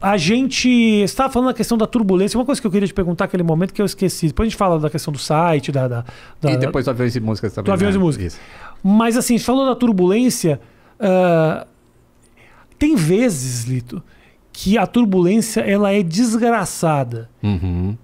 a gente estava falando da questão da turbulência. Uma coisa que eu queria te perguntar naquele momento que eu esqueci. Depois a gente fala da questão do site, da. da, da e depois do aviões e músicas também. Do aviões né? e músicas. Mas assim, falou da turbulência. Uh, tem vezes, Lito, que a turbulência ela é desgraçada. Uhum.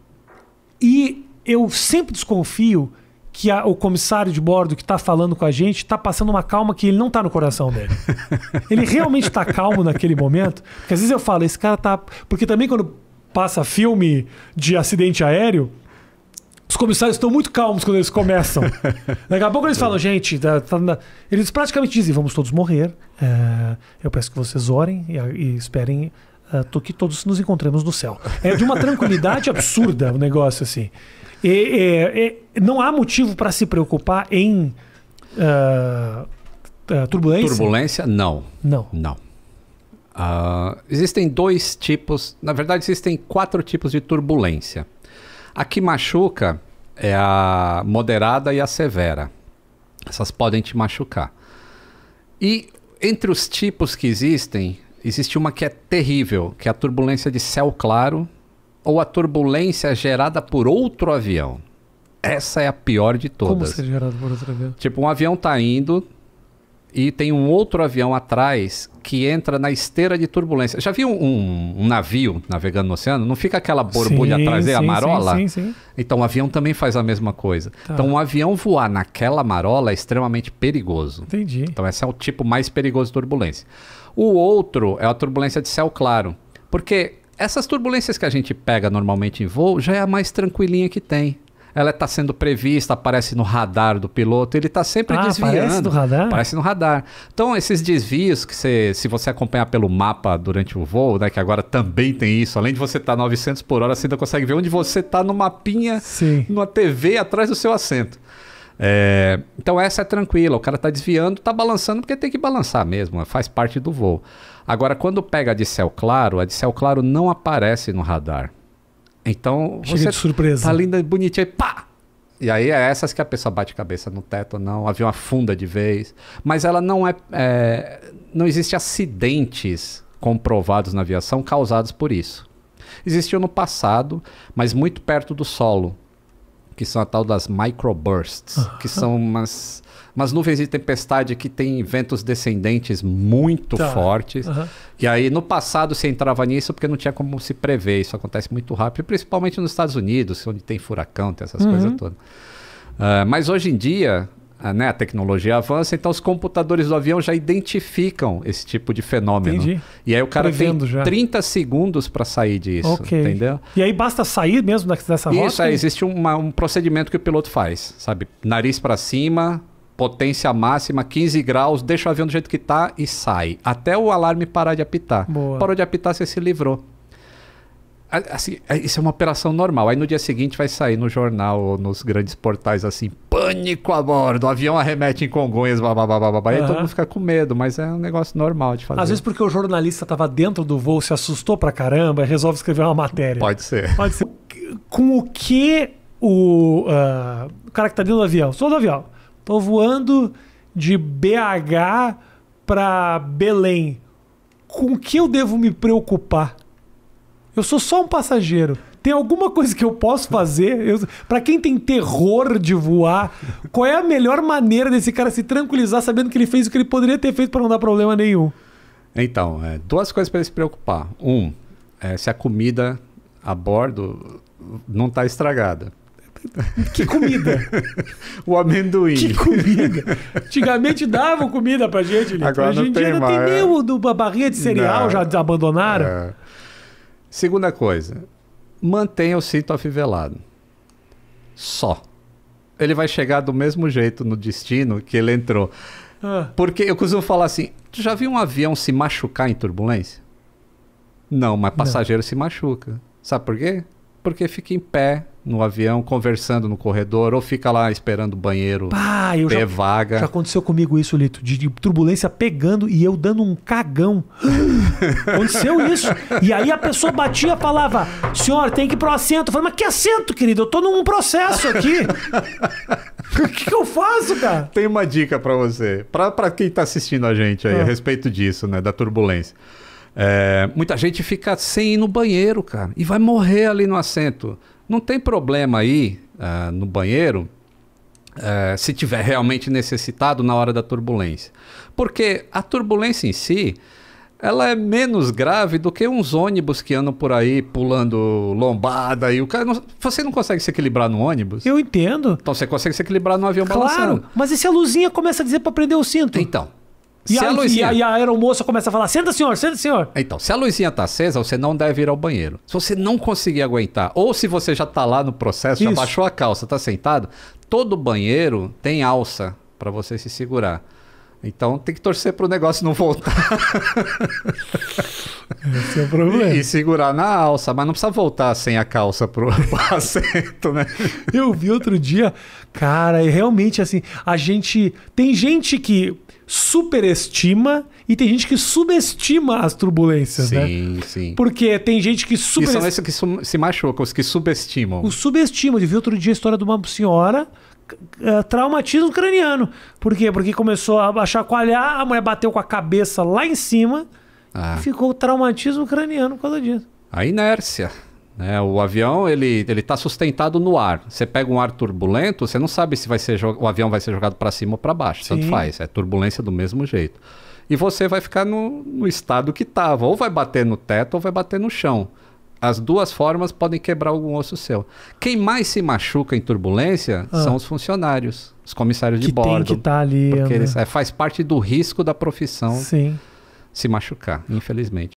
E eu sempre desconfio que a, o comissário de bordo que está falando com a gente está passando uma calma que ele não está no coração dele. ele realmente está calmo naquele momento. Porque às vezes eu falo, esse cara tá. Porque também quando passa filme de acidente aéreo, os comissários estão muito calmos quando eles começam. Daqui a pouco eles falam, gente, tá, tá, tá, eles praticamente dizem, vamos todos morrer. É, eu peço que vocês orem e, e esperem é, que todos nos encontremos no céu. É de uma tranquilidade absurda o negócio assim não há motivo para se preocupar em uh, uh, turbulência? Turbulência, não. Não. Não. Uh, existem dois tipos, na verdade, existem quatro tipos de turbulência. A que machuca é a moderada e a severa. Essas podem te machucar. E entre os tipos que existem, existe uma que é terrível, que é a turbulência de céu claro ou a turbulência gerada por outro avião? Essa é a pior de todas. Como ser gerado por outro avião? Tipo, um avião tá indo e tem um outro avião atrás que entra na esteira de turbulência. Já viu um, um, um navio navegando no oceano? Não fica aquela borbulha sim, atrás é a marola? Sim, sim, sim. Então o avião também faz a mesma coisa. Tá. Então um avião voar naquela marola é extremamente perigoso. Entendi. Então esse é o tipo mais perigoso de turbulência. O outro é a turbulência de céu claro. Porque essas turbulências que a gente pega normalmente em voo já é a mais tranquilinha que tem. Ela está sendo prevista, aparece no radar do piloto, ele está sempre ah, desviando. Aparece no radar? Aparece no radar. Então, esses desvios, que você, se você acompanhar pelo mapa durante o voo, né, que agora também tem isso, além de você estar tá 900 por hora, você ainda consegue ver onde você está no mapinha, Sim. numa TV atrás do seu assento. É, então essa é tranquila, o cara está desviando, está balançando porque tem que balançar mesmo, faz parte do voo. Agora, quando pega a de céu claro, a de céu claro não aparece no radar. Então, Chega você de surpresa. tá linda, bonitinha e pá! E aí é essas que a pessoa bate cabeça no teto, não, o avião afunda de vez. Mas ela não é, é não existe acidentes comprovados na aviação causados por isso. Existiu no passado, mas muito perto do solo que são a tal das microbursts, que são umas, umas nuvens de tempestade que tem ventos descendentes muito tá. fortes. Uhum. E aí no passado se entrava nisso porque não tinha como se prever, isso acontece muito rápido, principalmente nos Estados Unidos, onde tem furacão, tem essas uhum. coisas todas. Uh, mas hoje em dia, a, ah, né, a tecnologia avança, então os computadores do avião já identificam esse tipo de fenômeno. Entendi. E aí o cara Prevendo tem já. 30 segundos para sair disso, okay. entendeu? E aí basta sair mesmo dessa rota? Isso, é, existe uma, um procedimento que o piloto faz, sabe? Nariz para cima, potência máxima, 15 graus, deixa o avião do jeito que está e sai. Até o alarme parar de apitar. Boa. Parou de apitar, você se livrou. Assim, é, isso é uma operação normal. Aí no dia seguinte vai sair no jornal ou nos grandes portais assim: pânico a bordo, o avião arremete em Congonhas, babá, babá, babá. Uhum. Aí todo mundo fica com medo, mas é um negócio normal de fazer. Às vezes porque o jornalista estava dentro do voo, se assustou pra caramba e resolve escrever uma matéria. Pode ser. Pode ser. Com o que o, uh, o cara que está dentro do avião? Sou do avião. Tô voando de BH para Belém. Com o que eu devo me preocupar? Eu sou só um passageiro. Tem alguma coisa que eu posso fazer? Para quem tem terror de voar, qual é a melhor maneira desse cara se tranquilizar sabendo que ele fez o que ele poderia ter feito para não dar problema nenhum? Então, é, duas coisas para se preocupar. Um, é, se a comida a bordo não está estragada. Que comida? o amendoim. Que comida? Antigamente davam comida pra gente, Agora Hoje em dia não tem nem é. o do, a barrinha de cereal, não. já abandonaram. É. Segunda coisa, mantenha o cinto afivelado. Só. Ele vai chegar do mesmo jeito no destino que ele entrou. Ah. Porque eu costumo falar assim: tu já viu um avião se machucar em turbulência? Não, mas passageiro Não. se machuca. Sabe por quê? porque fica em pé no avião, conversando no corredor, ou fica lá esperando o banheiro Pá, ter já, vaga. Já aconteceu comigo isso, Lito, de, de turbulência pegando e eu dando um cagão. aconteceu isso. E aí a pessoa batia e falava, senhor, tem que ir pro assento. Eu falei, mas que assento, querido? Eu tô num processo aqui. O que, que, eu faço, cara? Tem uma dica para você, para quem tá assistindo a gente aí, é. a ah. respeito disso, né, da turbulência. É, muita gente fica sem ir no banheiro, cara, e vai morrer ali no assento. Não tem problema aí uh, no banheiro, uh, se tiver realmente necessitado na hora da turbulência. Porque a turbulência em si, ela é menos grave do que uns ônibus que andam por aí pulando lombada e o cara não, você não consegue se equilibrar no ônibus? Eu entendo. Então você consegue se equilibrar no avião claro, balançando. Claro, mas e se a luzinha começa a dizer para prender o cinto? Então, e, se a, a luzinha... e, a, aeromoça começa a falar: senta, senhor, senta, senhor. Então, se a luzinha tá acesa, você não deve ir ao banheiro. Se você não conseguir aguentar, ou se você já tá lá no processo, Isso. já baixou a calça, tá sentado, todo banheiro tem alça para você se segurar. Então tem que torcer para o negócio não voltar. Esse é o problema. E, e, segurar na alça, mas não precisa voltar sem a calça pro, pro assento, né? Eu vi outro dia, cara, e realmente assim, a gente. Tem gente que superestima e tem gente que subestima as turbulências, sim, né? Sim, sim. Porque tem gente que superestima. são esses que se machucam, os que subestimam. Os subestimam. Eu vi outro dia a história de uma senhora eh, traumatismo craniano. Por quê? Porque começou a chacoalhar, a mulher bateu com a cabeça lá em cima ah. Ficou traumatismo craniano por causa disso. A inércia. Né? O avião ele ele está sustentado no ar. Você pega um ar turbulento, você não sabe se vai ser o avião vai ser jogado para cima ou para baixo. Sim. Tanto faz. É turbulência do mesmo jeito. E você vai ficar no, no estado que estava. Ou vai bater no teto ou vai bater no chão. As duas formas podem quebrar algum osso seu. Quem mais se machuca em turbulência ah. são os funcionários, os comissários que de bordo. Tem que estar tá ali. Porque né? eles, é, faz parte do risco da profissão. Sim se machucar, infelizmente.